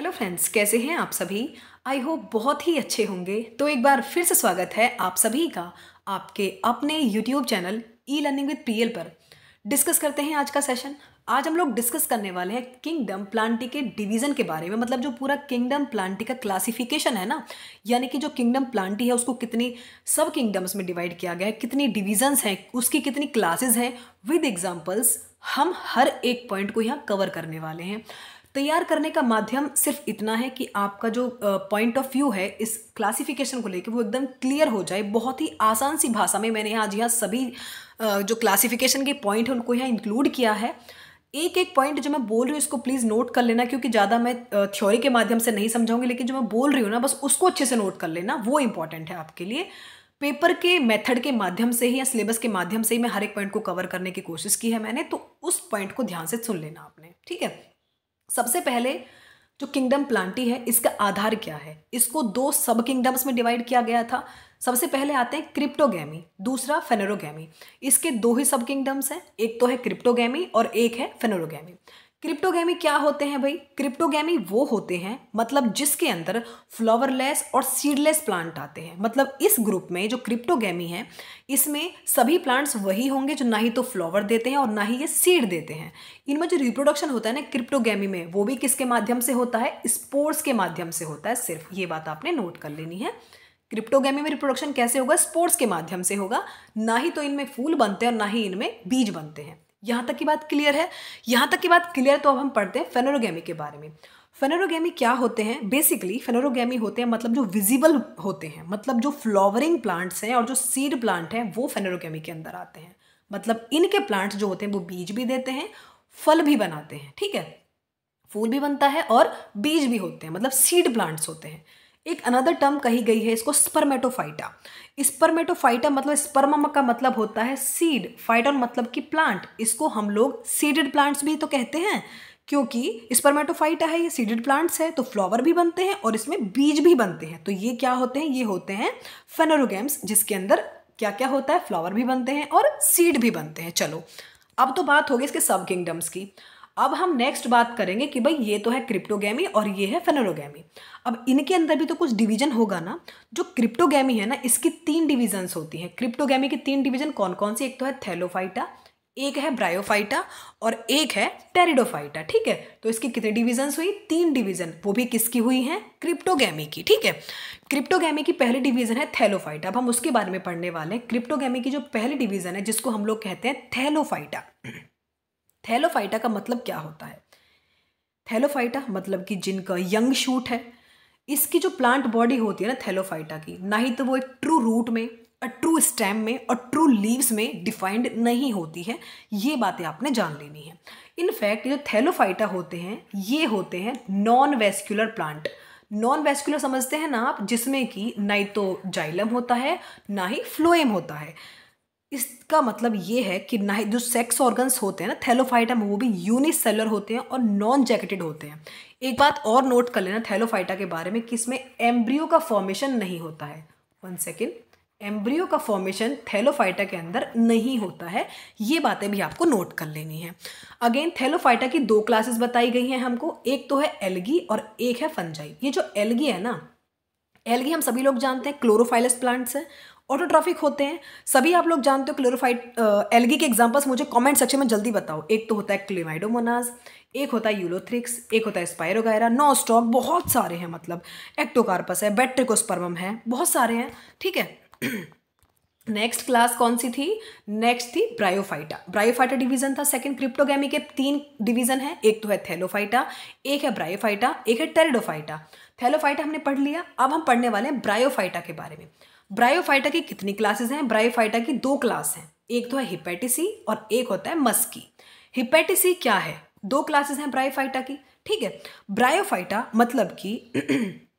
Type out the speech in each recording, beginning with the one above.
hello friends कैसे हैं आप सभी आई होप बहुत ही अच्छे होंगे तो एक बार फिर से स्वागत है आप सभी का आपके अपने YouTube channel E learning with P पर डिस्कस करते हैं आज का सेशन आज हम लोग डिस्कस करने वाले हैं किंगडम प्लांटी के डिवीज़न के बारे में मतलब जो पूरा किंगडम प्लांटी का क्लासिफिकेशन है ना यानी कि जो किंगडम प्लांटी है उसको कितनी सब किंगडम्स में डिवाइड किया गया है कितनी डिवीजन्स हैं उसकी कितनी क्लासेज हैं विद एग्जाम्पल्स हम हर एक पॉइंट को यहाँ कवर करने वाले हैं तैयार करने का माध्यम सिर्फ इतना है कि आपका जो पॉइंट ऑफ व्यू है इस क्लासिफिकेशन को लेकर वो एकदम क्लियर हो जाए बहुत ही आसान सी भाषा में मैंने आज यहाँ सभी जो क्लासिफिकेशन के पॉइंट हैं उनको यहाँ इंक्लूड किया है एक एक पॉइंट जो मैं बोल रही हूँ इसको प्लीज़ नोट कर लेना क्योंकि ज़्यादा मैं थ्योरी के माध्यम से नहीं समझाऊंगी लेकिन जो मैं बोल रही हूँ ना बस उसको अच्छे से नोट कर लेना वो इंपॉर्टेंट है आपके लिए पेपर के मेथड के माध्यम से ही या सिलेबस के माध्यम से ही मैं हर एक पॉइंट को कवर करने की कोशिश की है मैंने तो उस पॉइंट को ध्यान से सुन लेना आपने ठीक है सबसे पहले जो किंगडम प्लांटी है इसका आधार क्या है इसको दो सब किंगडम्स में डिवाइड किया गया था सबसे पहले आते हैं क्रिप्टोगैमी दूसरा फेनेरोगैमी इसके दो ही सब किंगडम्स हैं एक तो है क्रिप्टोगैमी और एक है फेनेरोगैमी क्रिप्टोगेमी क्या होते हैं भाई क्रिप्टोगेमी वो होते हैं मतलब जिसके अंदर फ्लावरलेस और सीडलेस प्लांट आते हैं मतलब इस ग्रुप में जो क्रिप्टोगेमी है इसमें सभी प्लांट्स वही होंगे जो ना ही तो फ्लावर देते हैं और ना ही ये सीड देते हैं इनमें जो रिप्रोडक्शन होता है ना क्रिप्टोगेमी में वो भी किसके माध्यम से होता है स्पोर्ट्स के माध्यम से होता है सिर्फ ये बात आपने नोट कर लेनी है क्रिप्टोगेमी में रिप्रोडक्शन कैसे होगा स्पोर्ट्स के माध्यम से होगा ना ही तो इनमें फूल बनते हैं और ना ही इनमें बीज बनते हैं यहाँ तक की बात क्लियर है यहाँ तक की बात क्लियर तो अब हम पढ़ते हैं फेनोरोगेमी के बारे में फेनोरोगेमी क्या होते हैं बेसिकली फेनोरोगेमी होते हैं मतलब जो विजिबल होते हैं मतलब जो फ्लावरिंग प्लांट्स हैं और जो सीड प्लांट हैं वो फेनोरोगेमी के अंदर आते हैं मतलब इनके प्लांट्स जो होते हैं वो बीज भी देते हैं फल भी बनाते हैं ठीक है फूल भी बनता है और बीज भी होते हैं मतलब सीड प्लांट्स होते हैं एक अनदर टर्म कही गई है इसको स्पर्मेटोफाइटा स्पर्मेटोफाइटा मतलब स्पर्मा का मतलब होता है सीड फाइटोन मतलब कि प्लांट इसको हम लोग सीडेड प्लांट्स भी तो कहते हैं क्योंकि स्पर्मेटोफाइटा है ये सीडेड प्लांट्स है तो फ्लावर भी बनते हैं और इसमें बीज भी बनते हैं तो ये क्या होते हैं ये होते हैं फेनोरोगेम्स जिसके अंदर क्या क्या होता है फ्लावर भी बनते हैं और सीड भी बनते हैं चलो अब तो बात होगी इसके सब किंगडम्स की अब हम नेक्स्ट बात करेंगे कि भाई ये तो है क्रिप्टोगेमी और ये है फेनोलोगेमी अब इनके अंदर भी तो कुछ डिवीजन होगा ना जो क्रिप्टोगेमी है ना इसकी तीन डिवीजन्स होती हैं क्रिप्टोगेमी की तीन डिवीजन कौन कौन सी एक तो है थैलोफाइटा एक है ब्रायोफाइटा और एक है टेरिडोफाइटा ठीक है तो इसकी कितनी डिवीजन्स हुई तीन डिवीजन वो भी किसकी हुई हैं क्रिप्टोगेमी की ठीक है क्रिप्टोगेमी की पहली डिवीजन है थैलोफाइटा अब हम उसके बारे में पढ़ने वाले हैं क्रिप्टोगेमी की जो पहली डिवीजन है जिसको हम लोग कहते हैं थैलोफाइटा थैलोफाइटा का मतलब क्या होता है थैलोफाइटा मतलब कि जिनका यंग शूट है इसकी जो प्लांट बॉडी होती है ना थैलोफाइटा की ना ही तो वो एक ट्रू रूट में अ ट्रू स्टेम में और ट्रू लीव्स में डिफाइंड नहीं होती है ये बातें आपने जान लेनी है इनफैक्ट जो थैलोफाइटा होते हैं ये होते हैं non vascular plant non vascular समझते हैं ना आप जिसमें कि ना ही तो जाइलम होता है ना ही फ्लोएम होता है इसका मतलब ये है कि ना जो सेक्स ऑर्गन्स होते हैं ना थैलोफाइटा में वो भी यूनिसेलर होते हैं और नॉन जैकेटेड होते हैं एक बात और नोट कर लेना थैलोफाइटा के बारे में कि इसमें एम्ब्रियो का फॉर्मेशन नहीं होता है वन सेकेंड एम्ब्रियो का फॉर्मेशन थैलोफाइटा के अंदर नहीं होता है ये बातें भी आपको नोट कर लेनी है अगेन थैलोफाइटा की दो क्लासेस बताई गई हैं हमको एक तो है एलगी और एक है फंजाई ये जो एलगी है ना एलगी हम सभी लोग जानते हैं क्लोरोफाइलस प्लांट्स हैं ऑटोट्रॉफिक होते हैं सभी आप लोग जानते हो क्लोरोफाइट एलगी के एग्जांपल्स मुझे कमेंट सेक्शन में जल्दी बताओ एक तो होता है क्लेमाइडोमोनाज एक होता है यूलोथ्रिक्स एक होता है स्पायरोगायरा नो स्टॉक बहुत सारे हैं मतलब एक्टोकार्पस है बैट्रिकोस्पर्मम है बहुत सारे हैं ठीक है नेक्स्ट क्लास कौन सी थी नेक्स्ट थी ब्रायोफाइटा ब्रायोफाइटा डिवीजन था सेकंड क्रिप्टोगेमी के तीन डिवीजन है एक तो है थैलोफाइटा एक है ब्रायोफाइटा एक है टेरिडोफाइटा थैलोफाइटा हमने पढ़ लिया अब हम पढ़ने वाले हैं ब्रायोफाइटा के बारे में ब्रायोफाइटा की कितनी क्लासेस हैं ब्रायोफाइटा की दो क्लास हैं एक तो है हिपेटिसी और एक होता है मस्की हिपेटिसी क्या है दो क्लासेस हैं ब्रायोफाइटा की ठीक है ब्रायोफाइटा मतलब कि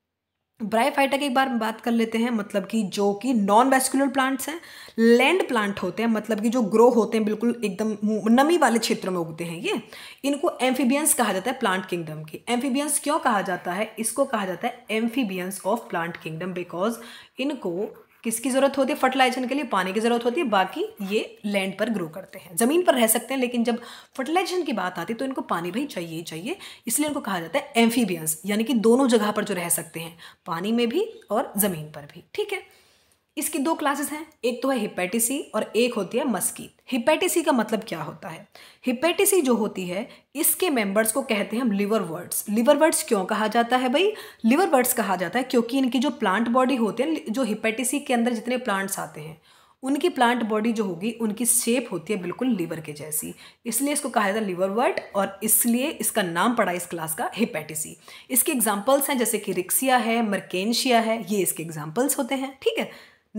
ब्राईफाइटा की एक बार बात कर लेते हैं मतलब कि जो कि नॉन वेस्कुलर प्लांट्स हैं लैंड प्लांट होते हैं मतलब कि जो ग्रो होते हैं बिल्कुल एकदम नमी वाले क्षेत्र में उगते हैं ये इनको एम्फीबियंस कहा जाता है प्लांट किंगडम की एम्फीबियंस क्यों कहा जाता है इसको कहा जाता है amphibians of plant kingdom because इनको किसकी ज़रूरत होती है फर्टिलाइजेशन के लिए पानी की ज़रूरत होती है बाकी ये लैंड पर ग्रो करते हैं ज़मीन पर रह सकते हैं लेकिन जब फर्टिलाइजेशन की बात आती है तो इनको पानी भी चाहिए ही चाहिए इसलिए इनको कहा जाता है एम्फीबियंस यानी कि दोनों जगह पर जो रह सकते हैं पानी में भी और ज़मीन पर भी ठीक है इसकी दो क्लासेस हैं एक तो है हिपेटिसी और एक होती है मस्कीत हिपेटिसी का मतलब क्या होता है हिपेटिसी जो होती है इसके मेंबर्स को कहते हैं हम लिवर वर्ड्स लिवर वर्ड्स क्यों कहा जाता है भाई लिवर वर्ड्स कहा जाता है क्योंकि इनकी जो प्लांट बॉडी होते हैं जो हिपेटिसी के अंदर जितने प्लांट्स आते हैं उनकी प्लांट बॉडी जो होगी उनकी शेप होती है बिल्कुल लीवर के जैसी इसलिए इसको कहा जाता है लीवर वर्ड और इसलिए इसका नाम पड़ा इस क्लास का हिपेटिसी इसके एग्जाम्पल्स हैं जैसे कि रिक्सिया है मर्केनशिया है ये इसके एग्जाम्पल्स होते हैं ठीक है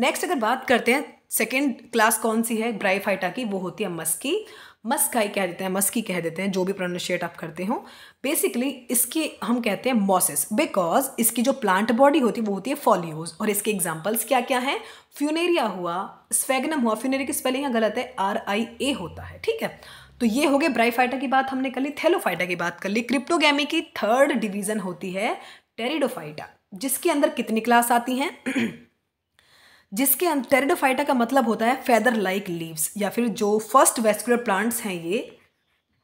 नेक्स्ट अगर बात करते हैं सेकेंड क्लास कौन सी है ब्राइफाइटा की वो होती है मस्की मस्काई कह देते हैं मस्की कह देते हैं जो भी प्रोनाशिएट आप करते हो बेसिकली इसकी हम कहते हैं मॉसिस बिकॉज इसकी जो प्लांट बॉडी होती है वो होती है फॉलियोज और इसके एग्जाम्पल्स क्या क्या हैं फ्यूनेरिया हुआ स्वेगनम हुआ फ्यूनेरिया की स्पेलिंग यहाँ गलत है आर आई ए होता है ठीक है तो ये हो गए ब्राइफाइटा की बात हमने कर ली थेलोफाइटा की बात कर ली क्रिप्टोगेमी की थर्ड डिवीजन होती है टेरिडोफाइटा जिसके अंदर कितनी क्लास आती हैं जिसके अंदर टेरिडोफाइटा का मतलब होता है फेदर लाइक लीव्स या फिर जो फर्स्ट वेस्कुलर प्लांट्स हैं ये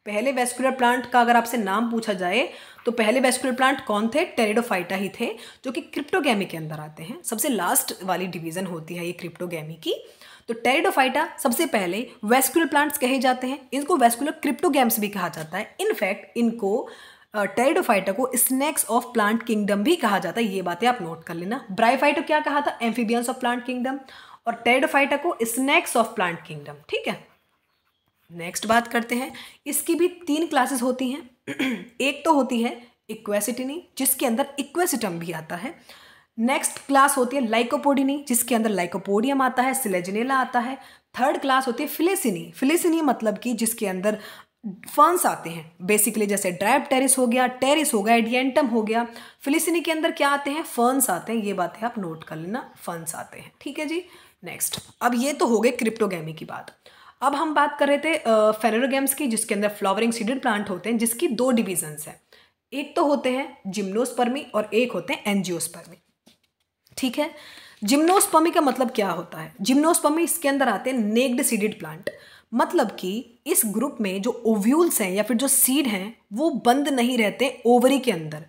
पहले वेस्कुलर प्लांट का अगर आपसे नाम पूछा जाए तो पहले वेस्कुलर प्लांट कौन थे टेरिडोफाइटा ही थे जो कि क्रिप्टोगेमी के अंदर आते हैं सबसे लास्ट वाली डिवीज़न होती है ये क्रिप्टोगेमी की तो टेरिडोफाइटा सबसे पहले वेस्कुलर प्लांट्स कहे जाते हैं इनको वेस्कुलर क्रिप्टोगेम्स भी कहा जाता है इनफैक्ट इनको टेरिडोफाइटा को स्नैक्स ऑफ प्लांट किंगडम भी कहा जाता है ये बातें आप नोट कर लेना ब्राइफाइटो क्या कहा था एम्फीबियंस ऑफ प्लांट किंगडम और टेरिडोफाइटा को स्नैक्स ऑफ प्लांट किंगडम ठीक है नेक्स्ट बात करते हैं इसकी भी तीन क्लासेस होती हैं एक तो होती है इक्वेसिटिनी जिसके अंदर इक्वेसिटम भी आता है नेक्स्ट क्लास होती है लाइकोपोडिनी जिसके अंदर लाइकोपोडियम आता है सिलेजनेला आता है थर्ड क्लास होती है फिलेसिनी फिलेसिनी मतलब कि जिसके अंदर फंस आते हैं बेसिकली जैसे ड्राइव टेरिस हो गया टेरिस हो गया एडियंटम हो गया फिलिसिनी के अंदर क्या आते हैं फंस आते हैं ये बातें आप नोट कर लेना फंस आते हैं ठीक है जी नेक्स्ट अब ये तो हो गए क्रिप्टोगेमी की बात अब हम बात कर रहे थे फेनरोगेम्स की जिसके अंदर फ्लावरिंग सीडेड प्लांट होते हैं जिसकी दो डिविजन्स हैं एक तो होते हैं जिम्नोस्पर्मी और एक होते हैं एनजियोस्पर्मी ठीक है जिम्नोस्पर्मी का मतलब क्या होता है जिम्नोस्पर्मी इसके अंदर आते हैं नेक्ड सीडेड प्लांट मतलब कि इस ग्रुप में जो ओव्यूल्स हैं या फिर जो सीड हैं वो बंद नहीं रहते ओवरी के अंदर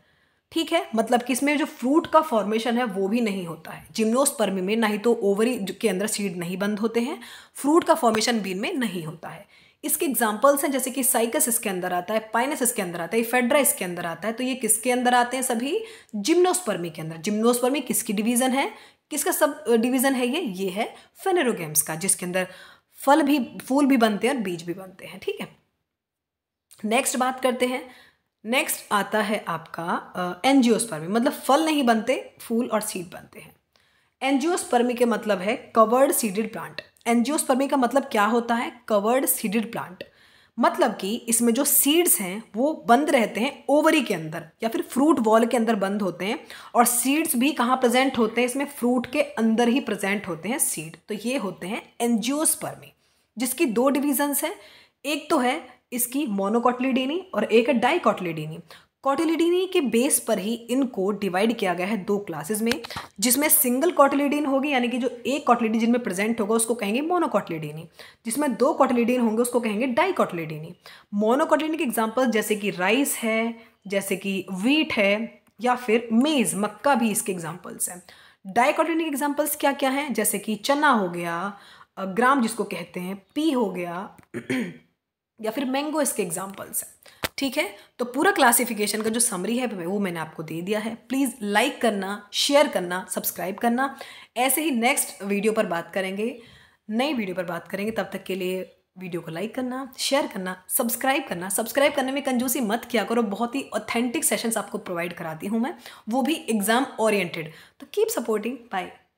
ठीक है मतलब कि इसमें जो फ्रूट का फॉर्मेशन है वो भी नहीं होता है जिम्नोस्पर्मी में ना ही तो ओवरी के अंदर सीड नहीं बंद होते हैं फ्रूट का फॉर्मेशन बीन में नहीं होता है इसके एग्जाम्पल्स हैं जैसे कि साइकस इसके अंदर आता है पाइनस इसके अंदर आता है फेड्रा इसके अंदर आता है तो ये किसके अंदर आते हैं सभी जिम्नोस्पर्मी के अंदर जिम्नोस्पर्मी किसकी डिवीज़न है किसका सब डिवीज़न है ये ये है फेनेरोगेम्स का जिसके अंदर फल भी फूल भी बनते हैं और बीज भी बनते हैं ठीक है नेक्स्ट बात करते हैं नेक्स्ट आता है आपका एनजियोस्पर्मी मतलब फल नहीं बनते फूल और सीड बनते हैं एनजियोस्पर्मी के मतलब है कवर्ड सीडेड प्लांट एनजियोस्पर्मी का मतलब क्या होता है कवर्ड सीडेड प्लांट मतलब कि इसमें जो सीड्स हैं वो बंद रहते हैं ओवरी के अंदर या फिर फ्रूट वॉल के अंदर बंद होते हैं और सीड्स भी कहाँ प्रेजेंट होते हैं इसमें फ्रूट के अंदर ही प्रेजेंट होते हैं सीड तो ये होते हैं एनजियोस्पर्मी जिसकी दो डिविजन्स हैं एक तो है इसकी मोनोकॉटलीडीनी और एक है डाइकॉटलीडेनी कॉटिलिडिनी के बेस पर ही इनको डिवाइड किया गया है दो क्लासेस में जिसमें सिंगल कॉटिलिडीन होगी यानी कि जो एक कॉटिलिडीन जिनमें प्रेजेंट होगा उसको कहेंगे मोनोकॉटिलिडीनी जिसमें दो कॉटिलिडीन होंगे उसको कहेंगे डाइकॉटिलिडीनी मोनोकॉटिलिडीन के एग्जाम्पल जैसे कि राइस है जैसे कि वीट है या फिर मेज़ मक्का भी इसके एग्जाम्पल्स हैं डाइकॉटिलिडीन के एग्जाम्पल्स क्या क्या हैं जैसे कि चना हो गया ग्राम जिसको कहते हैं पी हो गया या फिर मैंगो इसके एग्जाम्पल्स हैं ठीक है तो पूरा क्लासिफिकेशन का जो समरी है वो मैंने आपको दे दिया है प्लीज़ लाइक करना शेयर करना सब्सक्राइब करना ऐसे ही नेक्स्ट वीडियो पर बात करेंगे नई वीडियो पर बात करेंगे तब तक के लिए वीडियो को लाइक करना शेयर करना सब्सक्राइब करना सब्सक्राइब करने में कंजूसी मत किया करो बहुत ही ऑथेंटिक सेशंस आपको प्रोवाइड कराती हूँ मैं वो भी एग्ज़ाम ओरिएंटेड तो कीप सपोर्टिंग बाय